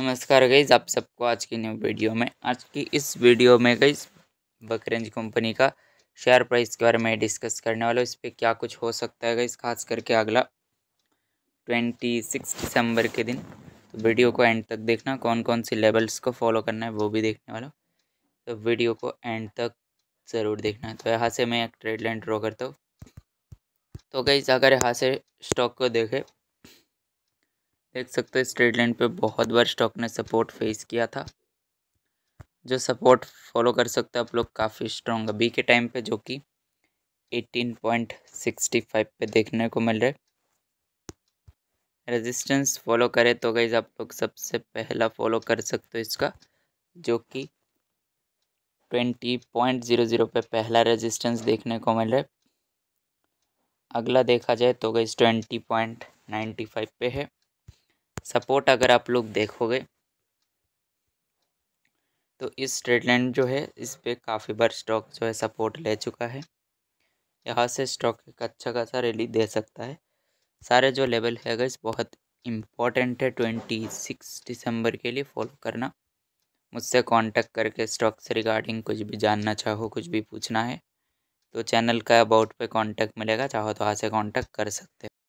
नमस्कार गईज आप सबको आज की न्यू वीडियो में आज की इस वीडियो में गईज बकरेंज कंपनी का शेयर प्राइस के बारे में डिस्कस करने वाला इस पर क्या कुछ हो सकता है गईज खास करके अगला ट्वेंटी सिक्स दिसंबर के दिन तो वीडियो को एंड तक देखना कौन कौन सी लेवल्स को फॉलो करना है वो भी देखने वाला तो वीडियो को एंड तक ज़रूर देखना तो यहाँ से मैं एक ट्रेड लाइन ड्रॉ करता हूँ तो गईज अगर यहाँ से स्टॉक को देखें देख सकते हो स्ट्रेट लाइन पे बहुत बार स्टॉक ने सपोर्ट फेस किया था जो सपोर्ट फॉलो कर सकते हो आप लोग काफ़ी स्ट्रॉन्ग अभी के टाइम पे जो कि 18.65 पे देखने को मिल रहा है रेजिस्टेंस फॉलो करें तो गई आप लोग सबसे पहला फॉलो कर सकते हो इसका जो कि 20.00 पे पहला रेजिस्टेंस देखने को मिल रहा है अगला देखा जाए तो गई 20.95 पे है सपोर्ट अगर आप लोग देखोगे तो इस स्ट्रेट लाइन जो है इस पर काफ़ी बार स्टॉक जो है सपोर्ट ले चुका है यहाँ से स्टॉक एक अच्छा खासा रैली दे सकता है सारे जो लेवल है गई बहुत इम्पॉर्टेंट है ट्वेंटी सिक्स दिसंबर के लिए फॉलो करना मुझसे कांटेक्ट करके स्टॉक से रिगार्डिंग कुछ भी जानना चाहो कुछ भी पूछना है तो चैनल का अबाउट पे कांटेक्ट मिलेगा चाहो तो वहाँ से कांटेक्ट कर सकते हैं